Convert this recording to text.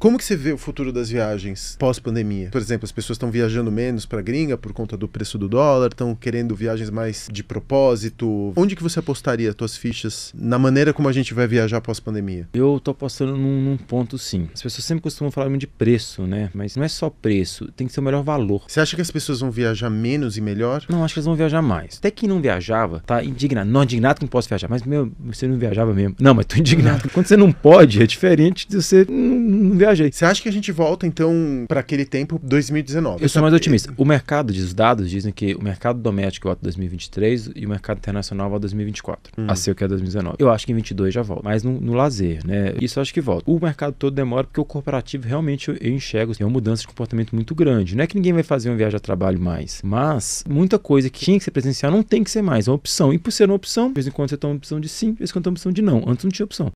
Como que você vê o futuro das viagens pós-pandemia? Por exemplo, as pessoas estão viajando menos para gringa por conta do preço do dólar, estão querendo viagens mais de propósito. Onde que você apostaria suas fichas na maneira como a gente vai viajar pós-pandemia? Eu estou apostando num, num, ponto sim. As pessoas sempre costumam falar muito de preço, né? Mas não é só preço, tem que ser o melhor valor. Você acha que as pessoas vão viajar menos e melhor? Não, acho que elas vão viajar mais. Até quem não viajava tá indignado. Não, indignado que não posso viajar. Mas, meu, você não viajava mesmo. Não, mas tô indignado. Quando você não pode, é diferente de você não, não viajar viajei. Você acha que a gente volta, então, para aquele tempo, 2019? Eu sou mais otimista. O mercado diz, os dados dizem que o mercado doméstico é volta 2023 e o mercado internacional é volta 2024. Hum. A seu que é 2019. Eu acho que em 22 já volta. Mas no, no lazer, né? Isso eu acho que volta. O mercado todo demora porque o corporativo realmente eu, eu enxergo assim, é uma mudança de comportamento muito grande. Não é que ninguém vai fazer uma viagem a trabalho mais, mas muita coisa que tinha que ser presencial não tem que ser mais. É uma opção. E por ser uma opção, de vez em quando você toma uma opção de sim, de vez em quando tem uma opção de não. Antes não tinha opção.